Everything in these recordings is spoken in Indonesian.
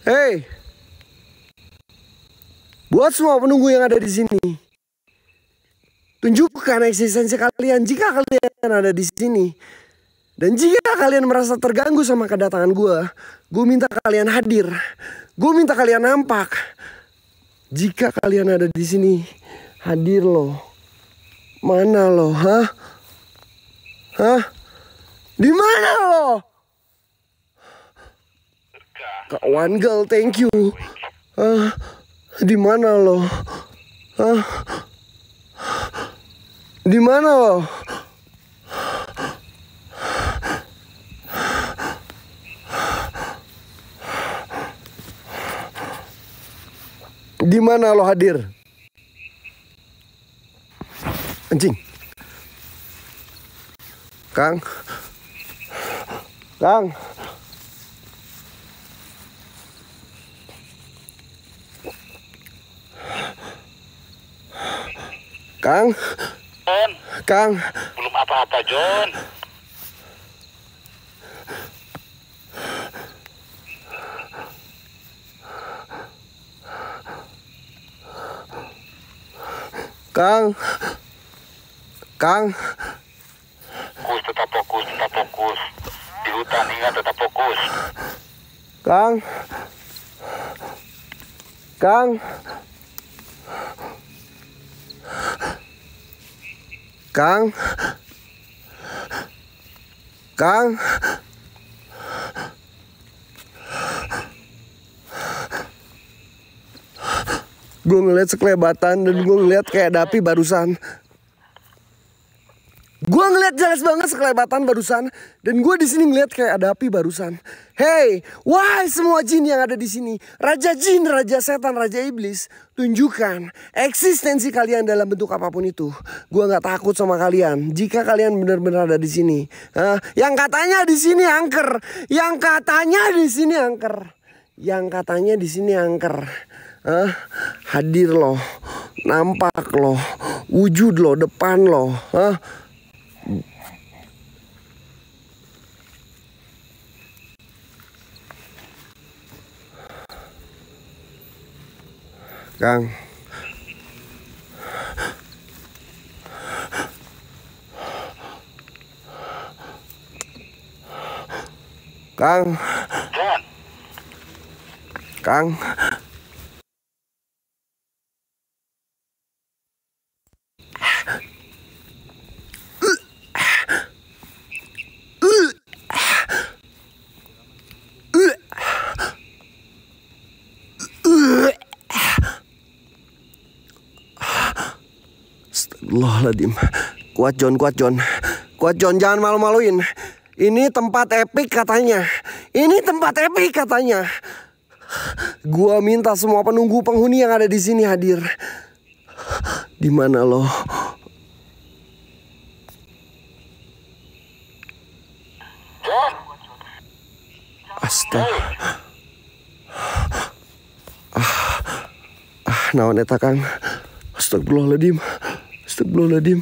Hei, buat semua penunggu yang ada di sini, tunjukkan eksistensi kalian jika kalian ada di sini. Dan jika kalian merasa terganggu sama kedatangan gue, gue minta kalian hadir. Gue minta kalian nampak. Jika kalian ada di sini, hadir loh. Mana loh, hah? Hah? Di mana loh? Kak Wangel, thank you. ah di mana lo? ah di mana lo? Di mana lo hadir? Anjing. Kang. Kang. Kang? John. Kang. Belum apa-apa, John. Kang. Kang. Fokus, tetap fokus, tetap fokus. Di hutan ingat tetap fokus. Kang. Kang. Kang Kang Gue ngeliat sekelebatan dan gue ngeliat kayak Dapi barusan Gua ngeliat jelas banget sekelebatan barusan dan gue di sini ngeliat kayak ada api barusan. Hey, wahai semua jin yang ada di sini, raja jin, raja setan, raja iblis, tunjukkan eksistensi kalian dalam bentuk apapun itu. Gua nggak takut sama kalian jika kalian benar-benar ada di sini. Uh, yang katanya di sini angker, yang katanya di sini angker, yang katanya di sini angker. Uh, hadir loh, nampak loh, wujud loh, depan loh. Uh, Gan Gan Gan Astagfirullahaladzim. Kuat John, kuat John. Kuat John, jangan malu-maluin. Ini tempat epic katanya. Ini tempat epic katanya. Gua minta semua penunggu penghuni yang ada di sini hadir. Di mana lo? Astaga. Ah, ah naon eta Kang? Astagfirullahaladzim. Astagfirullahaladzim.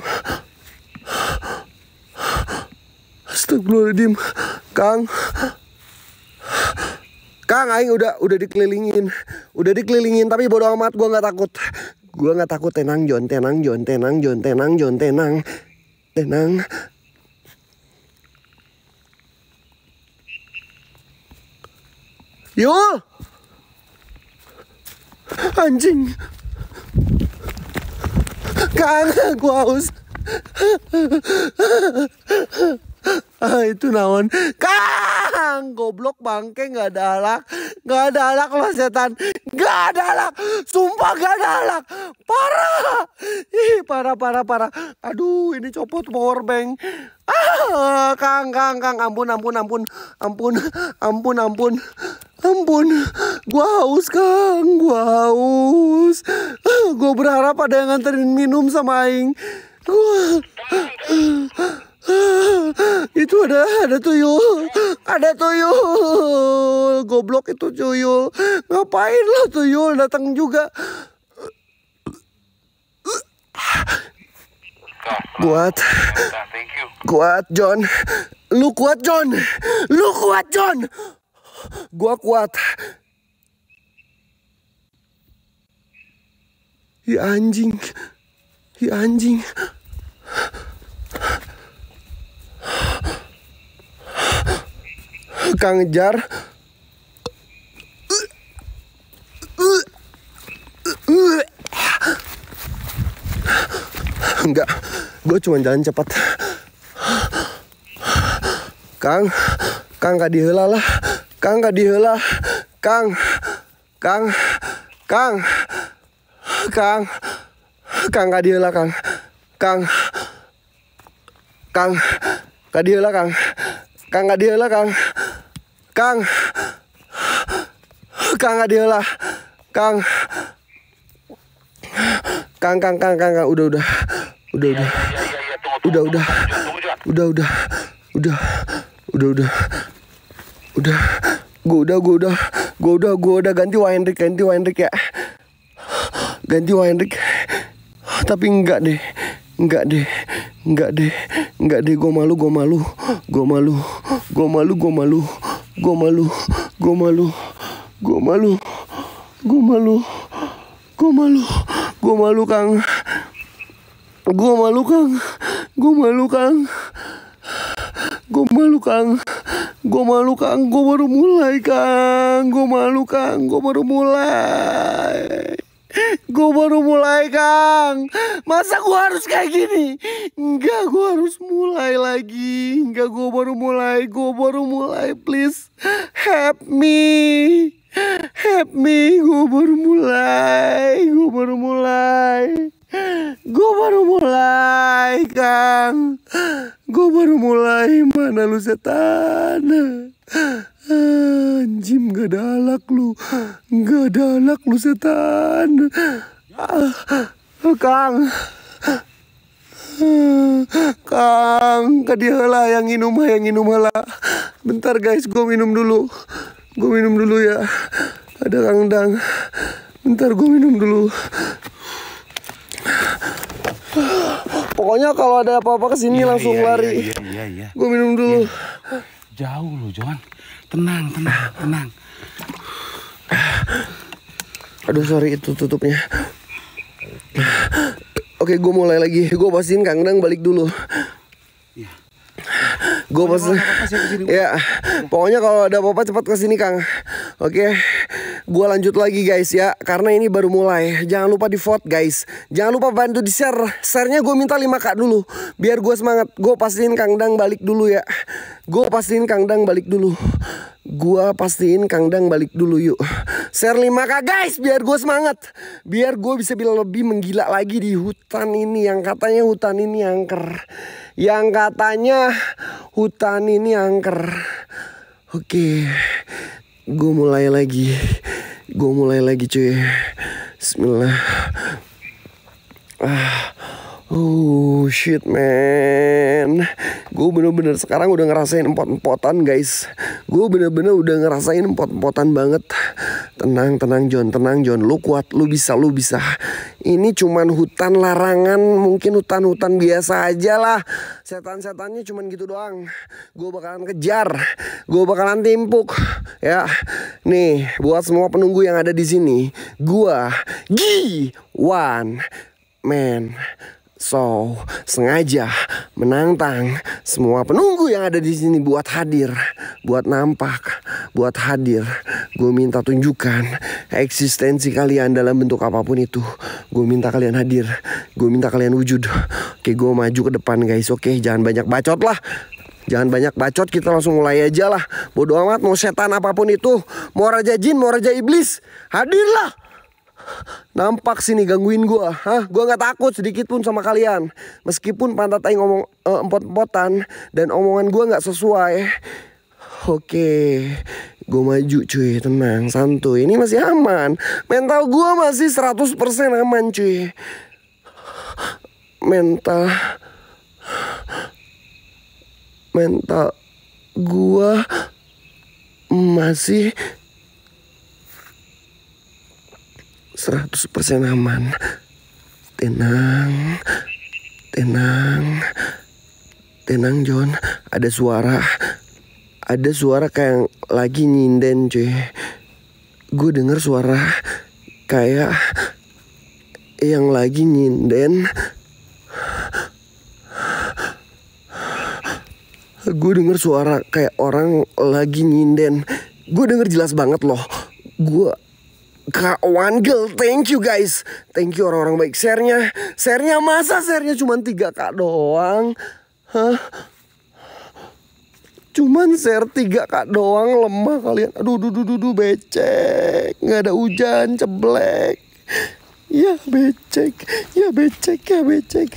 Astagfirullahaladzim. Kang. Kang aing udah udah dikelilingin. Udah dikelilingin tapi bodo amat gue gak takut. gue gak takut tenang John, tenang John, tenang John, tenang John, tenang. Tenang. Yo! Anjing. Kana guaus. ah, itu naon kang goblok bangke nggak ada alak nggak ada alak mas setan nggak ada alak sumpah nggak ada alak parah ih parah parah parah aduh ini copot power bank ah kang kang kang ampun ampun ampun ampun ampun ampun Ampun, gue haus Kang, gue haus. Gue berharap ada yang nganterin minum sama Aing. Gue Itu ada, ada tuyul, ada tuyul. Goblok itu tuyul. Ngapain lah tuyul datang juga. Kuat, kuat John, lu kuat John, lu kuat John. Gua kuat. Ya anjing. Ya anjing. Kang Jar. Enggak, gue cuma jalan cepat. Kang, Kang gak dihela lah. Kang gak dihela Kang Kang Kang Kang Kang gak dihela Kang Kang Kang gak dihela Kang Kang gak dihela Kang Kang Kang gak dihela Kang Kang Kang Kang Kang udah udah udah udah udah udah udah udah udah udah udah udah Gue udah, gue udah, gue udah, gue udah ganti Wendrick, ganti Wendrick ya. Ganti Wendrick. Tapi enggak deh, enggak deh, enggak deh, enggak deh. Gue malu, gue malu, gue malu, gue malu, gue malu, gue malu, gue malu, gue malu, gue malu, gue malu, gue malu Kang. Gue malu Kang, gue malu Kang, gue malu Kang. Gue malu Kang, gue baru mulai Kang. Gue malu Kang, gue baru mulai. Gue baru mulai Kang. Masa gue harus kayak gini? Enggak, gue harus mulai lagi. Enggak, gue baru mulai. Gue baru mulai, please. Help me. Help me, gue baru mulai. Gue baru mulai. mulai mana lu setan anjim gak ada alak lu gak ada alak lu setan ah, kang Kang, kadialah yang minum yang minum lah. Bentar guys, gue minum dulu. Gue minum dulu ya. Ada Kang Dang. Bentar gue minum dulu. Pokoknya kalau ada apa-apa kesini ya, langsung ya, lari. Iya, iya, iya. Gue minum dulu. Ya. Jauh loh Johan. Tenang, tenang, tenang. Aduh, sorry itu tutupnya. Oke, gue mulai lagi. Gue pastiin Kang Dang balik dulu. Iya. Gue pastiin. Ya, pokoknya kalau ada apa-apa cepat kesini Kang. Oke. Okay. Gue lanjut lagi guys ya, karena ini baru mulai. Jangan lupa di vote guys. Jangan lupa bantu di share. Sharenya gue minta 5 kak dulu, biar gue semangat. Gue pastiin Kang Dang balik dulu ya. Gue pastiin Kang Dang balik dulu. gue pastiin Kang Dang balik dulu yuk Share 5 kak guys biar gue semangat Biar gue bisa bilang lebih menggila lagi di hutan ini Yang katanya hutan ini angker Yang katanya hutan ini angker Oke Gue mulai lagi Gue mulai lagi cuy Bismillah Ah Oh shit man Gue bener-bener sekarang udah ngerasain empot-empotan guys Gue bener-bener udah ngerasain empot-empotan banget Tenang, tenang John, tenang John Lu kuat, lu bisa, lu bisa Ini cuman hutan larangan Mungkin hutan-hutan biasa aja lah Setan-setannya cuman gitu doang Gue bakalan kejar Gue bakalan timpuk Ya Nih, buat semua penunggu yang ada di sini, Gue Gi One Man So, sengaja menantang semua penunggu yang ada di sini buat hadir, buat nampak, buat hadir. Gue minta tunjukkan eksistensi kalian dalam bentuk apapun itu. Gue minta kalian hadir, gue minta kalian wujud. Oke, gue maju ke depan guys, oke jangan banyak bacot lah. Jangan banyak bacot, kita langsung mulai aja lah. Bodoh amat, mau setan apapun itu, mau raja jin, mau raja iblis, hadirlah. Nampak sini gangguin gua. Hah, gua nggak takut sedikit pun sama kalian. Meskipun pantat aing ngomong uh, empot-empotan dan omongan gua nggak sesuai. Oke, gue maju cuy, tenang, santuy. Ini masih aman. Mental gue masih 100% aman cuy. Mental mental gua masih persen aman. Tenang. Tenang. Tenang John, ada suara. Ada suara kayak lagi nyinden cuy. Gue denger suara kayak yang lagi nyinden. Gue denger suara kayak orang lagi nyinden. Gue denger jelas banget loh. Gue Kak Wangel, thank you guys. Thank you orang-orang baik. Share-nya, share-nya masa share-nya cuma 3 kak doang. Hah? Cuman share 3 kak doang lemah kalian. Aduh, duh, duh, duh, duh becek. Nggak ada hujan, ceblek. Ya becek, ya becek, ya becek.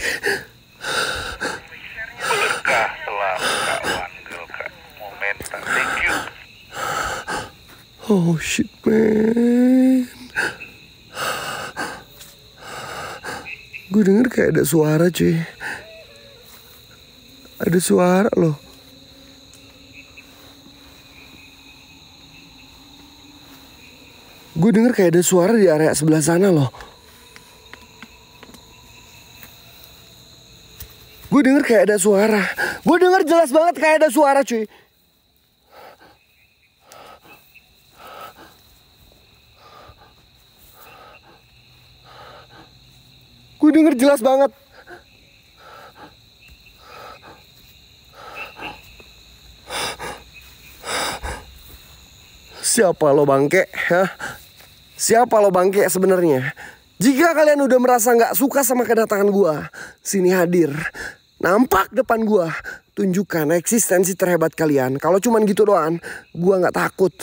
Oh shit, man. Gue denger kayak ada suara, cuy. Ada suara loh. Gue denger kayak ada suara di area sebelah sana loh. Gue denger kayak ada suara. Gue denger jelas banget kayak ada suara, cuy. Gue denger jelas banget. Siapa lo bangke? Hah? Siapa lo bangke sebenarnya? Jika kalian udah merasa nggak suka sama kedatangan gua sini hadir. Nampak depan gua tunjukkan eksistensi terhebat kalian. Kalau cuman gitu doang, gua nggak takut.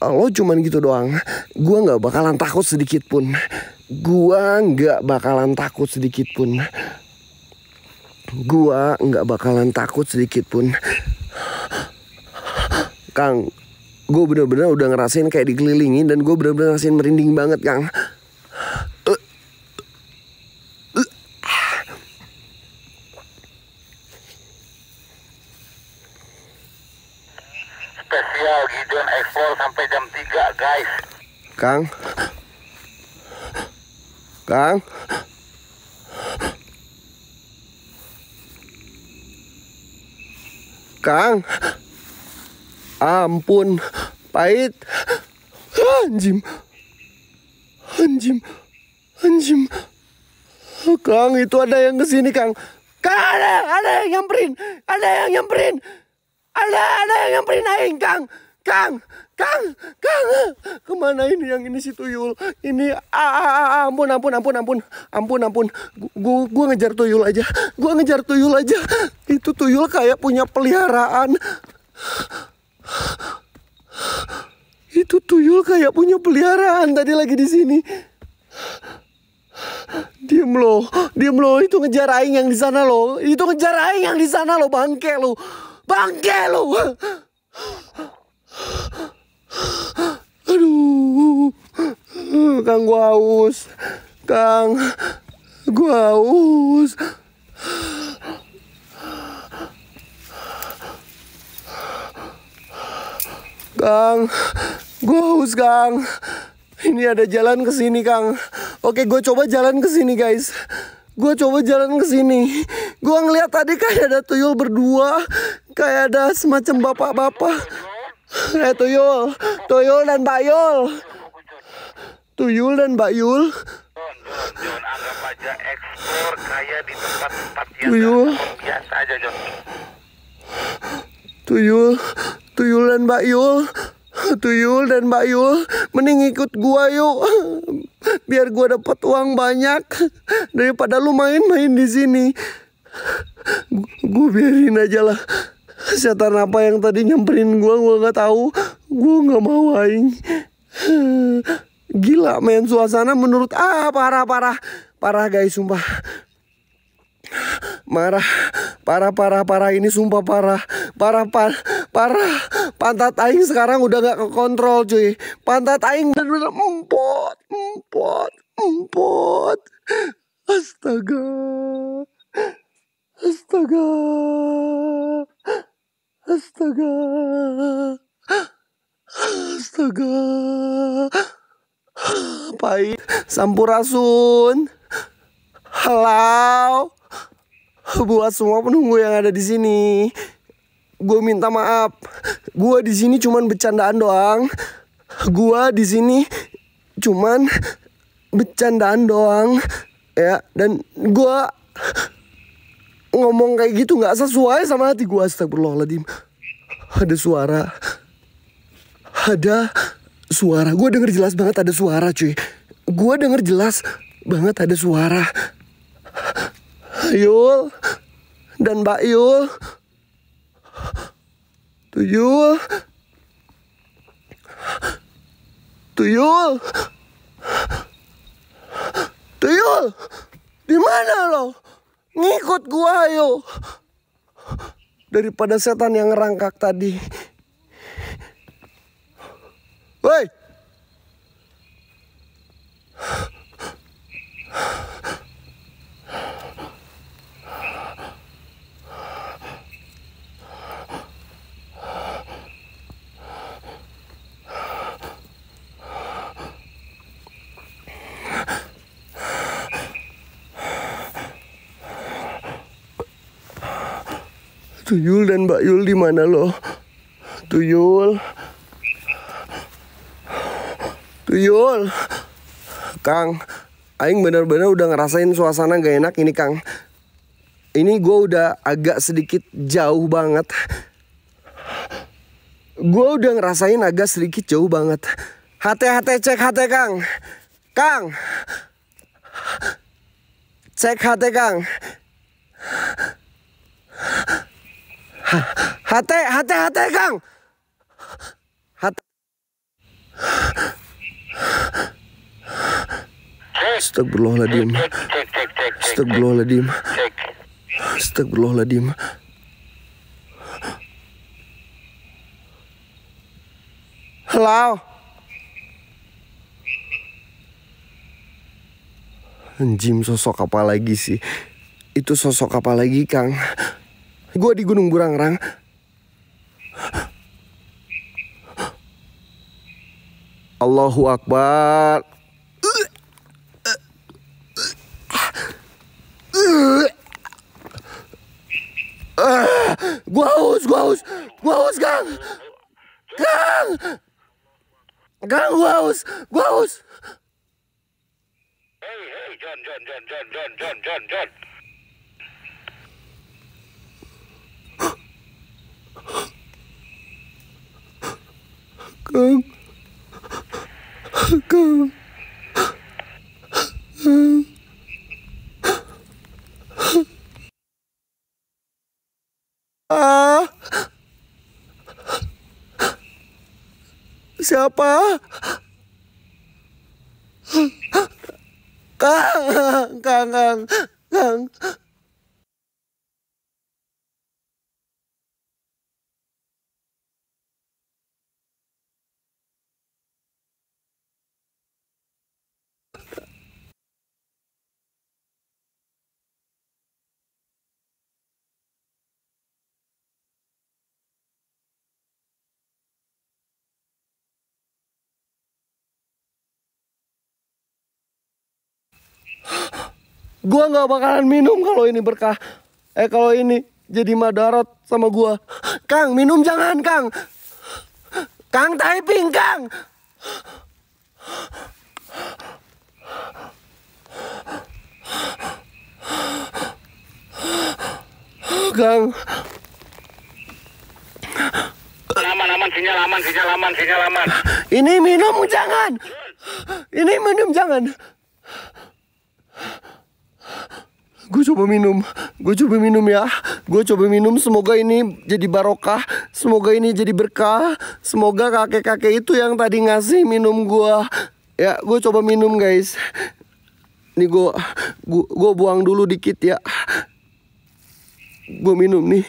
Kalau cuman gitu doang, gua nggak bakalan takut sedikit pun gua nggak bakalan takut sedikit pun. Gua nggak bakalan takut sedikit pun. Kang, gue bener-bener udah ngerasain kayak dikelilingin dan gue bener-bener ngerasain merinding banget, Kang. Spesial Gideon Explore sampai jam 3, guys. Kang, Kang. Kang. Ampun, pahit. Anjim. Anjim. Anjim. Kang, itu ada yang kesini, Kang. Kang, ada, ada yang nyamperin. Ada yang nyamperin. Ada, ada yang nyamperin aing, Kang. Kang. Kang, Kang, kemana ini yang ini si tuyul? Ini, ah, ah, ah, ah ampun, ampun, ampun, ampun, ampun, ampun. Gue gua ngejar tuyul aja, gua ngejar tuyul aja. Itu tuyul kayak punya peliharaan. Itu tuyul kayak punya peliharaan tadi lagi di sini. Diem lo, diem lo. Itu ngejar aing yang di sana lo. Itu ngejar aing yang di sana lo, bangke lo, bangke lo. Aduh. Kang gua haus. Kang gua haus. Kang, gua haus Kang. Ini ada jalan ke sini Kang. Oke, gua coba jalan ke sini guys. gua coba jalan ke sini. gua ngeliat tadi kayak ada tuyul berdua, kayak ada semacam bapak-bapak. Eh Tuyul, Tuyul dan Mbak Yul. Tuyul dan Mbak Yul. Tuyul. Tuyul, Tuyul dan Mbak Yul. Tuyul dan Mbak Yul, mending ikut gua yuk. Biar gua dapat uang banyak daripada lu main-main di sini. Gua biarin aja lah setan apa yang tadi nyamperin gua gua nggak tahu gua nggak mau aing gila main suasana menurut ah parah parah parah guys sumpah marah parah parah parah ini sumpah parah parah parah parah pantat aing sekarang udah nggak kekontrol cuy pantat aing bener-bener empot empot empot astaga astaga Astaga. Astaga. Pahit. Sampurasun. Halo. Buat semua penunggu yang ada di sini. Gue minta maaf. Gue di sini cuman bercandaan doang. Gue di sini cuman bercandaan doang. Ya, dan gue ngomong kayak gitu nggak sesuai sama hati gue astagfirullahaladzim ada suara ada suara gue denger jelas banget ada suara cuy gue denger jelas banget ada suara Yul dan Mbak Yul Tuyul Tuyul Tuyul di mana lo? Ngikut gua ayo. Daripada setan yang ngerangkak tadi. Woi, Tuyul dan Mbak Yul di mana lo? Tuyul. Tuyul. Kang, Aing bener-bener udah ngerasain suasana gak enak ini Kang. Ini gue udah agak sedikit jauh banget. Gue udah ngerasain agak sedikit jauh banget. Hati-hati cek hati Kang. Kang. Cek hati Kang. Hati, hati, hati, Kang. Hati. Astagfirullahaladzim. Astagfirullahaladzim. Astagfirullahaladzim. Halo. Jim sosok apa lagi sih? Itu sosok apa lagi, Kang? Gue di Gunung Burangrang. Allahu Akbar. Uh, gua haus, gua haus, gua haus, gang, gang, gang, gua haus, gua haus. Hey, hey, John, John, John, John, John, John, John, John. Kang. Kang. Kang. Ah. Siapa? Kang, Kang, Kang, Kang. Gua nggak bakalan minum kalau ini berkah. Eh kalau ini jadi madarat sama gua. Kang, minum jangan, Kang. Kang typing, Kang. Kang. Aman, aman, sinyal aman, sinyal aman, sinyal aman. Ini minum jangan. Ini minum jangan. Gue coba minum, gue coba minum ya. Gue coba minum, semoga ini jadi barokah, semoga ini jadi berkah, semoga kakek-kakek itu yang tadi ngasih minum gue. Ya, gue coba minum guys. Nih gue, gue buang dulu dikit ya. Gue minum nih.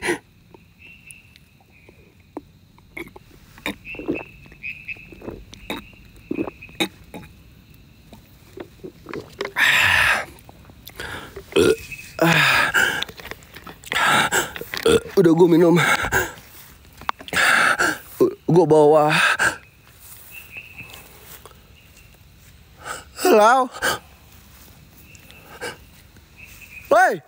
udah gue minum gue bawa halo, Woi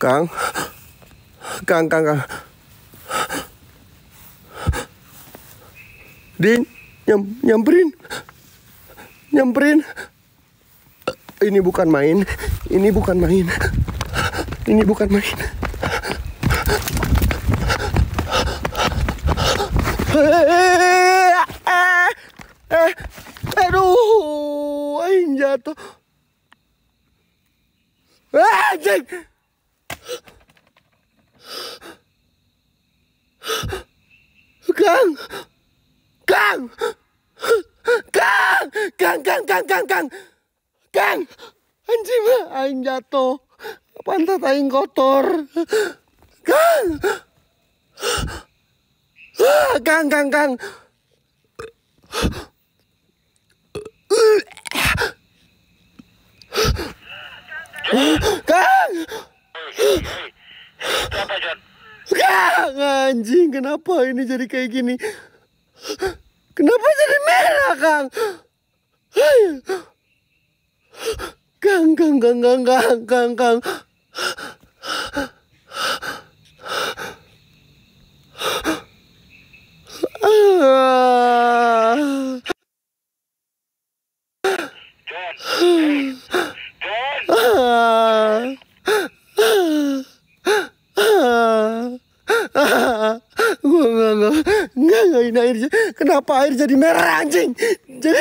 Kang Kang Kang Kang dia nyam, nyamperin nyamperin ini bukan main ini bukan main ini bukan main eh aduh ayo jatuh jatuh kang kang kang kang kang anjing mah aing jatuh pantat aing kotor kang kang. Ah, kang kang kang Kang! Kang, anjing kenapa ini jadi kayak gini? Kenapa jadi merah, Kang? Kang, kang, kang, kang, kang, kang, kang. Gue kenapa air jadi merah anjing? jadi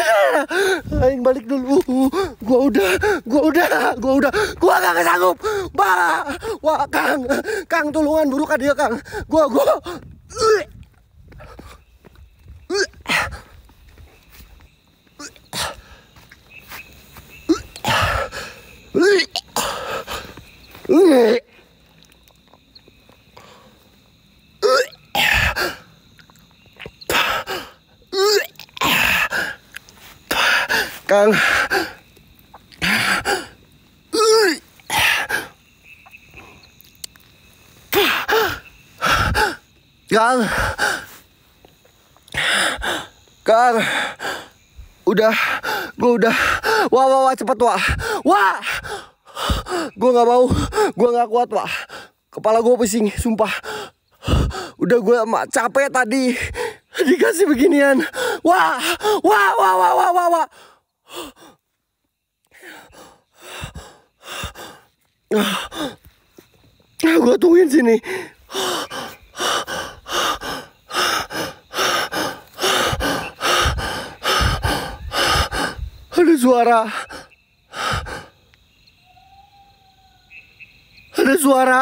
aing balik dulu uh, uh, gua udah gua udah gua udah gua gak sanggup ba wah kang kang tulungan buru ka dia kang gua gua Ugh. Kang. Kang. Kang. Udah, gue udah. Wah, wah, wah, cepet, wah. Wah. Gue gak mau, gue gak kuat, wah. Kepala gue pusing, sumpah. Udah gue capek tadi dikasih beginian. Wah, wah, wah, wah, wah, wah, wah. Ah, gue tungguin sini. Ada suara. Ada suara.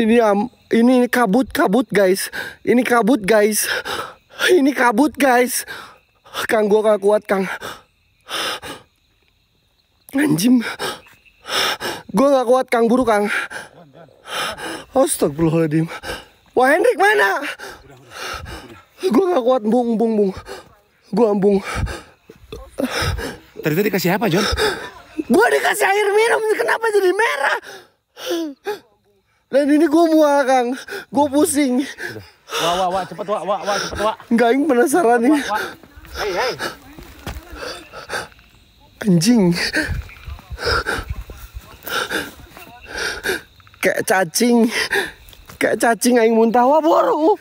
Ini am, ini, kabut kabut guys. Ini kabut guys. Ini kabut guys. Kang gua gak kuat kang. Anjim. Gue gak kuat Kang Buru Kang. Astagfirullahaladzim. Wah Hendrik mana? Gue gak kuat bung bung bung. Gue ambung. Tadi tadi kasih apa John? Gue dikasih air minum kenapa jadi merah? Dan ini gue mual Kang. Gue pusing. Wah wah wah cepet wah wah wah cepet wah. penasaran nih. Hei hei anjing kayak cacing kayak cacing aing muntah wah boru